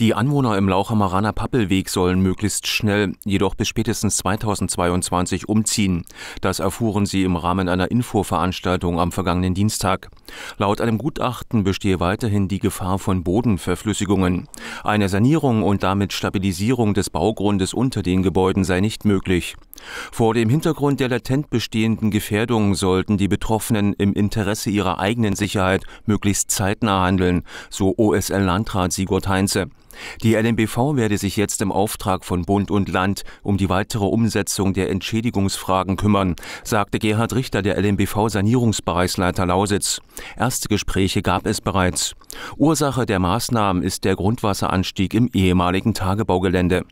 Die Anwohner im Lauchhameraner Pappelweg sollen möglichst schnell, jedoch bis spätestens 2022 umziehen. Das erfuhren sie im Rahmen einer Infoveranstaltung am vergangenen Dienstag. Laut einem Gutachten bestehe weiterhin die Gefahr von Bodenverflüssigungen. Eine Sanierung und damit Stabilisierung des Baugrundes unter den Gebäuden sei nicht möglich. Vor dem Hintergrund der latent bestehenden Gefährdung sollten die Betroffenen im Interesse ihrer eigenen Sicherheit möglichst zeitnah handeln, so OSL-Landrat Sigurd Heinze. Die LMBV werde sich jetzt im Auftrag von Bund und Land um die weitere Umsetzung der Entschädigungsfragen kümmern, sagte Gerhard Richter, der LMBV-Sanierungsbereichsleiter Lausitz. Erste Gespräche gab es bereits. Ursache der Maßnahmen ist der Grundwasseranstieg im ehemaligen Tagebaugelände.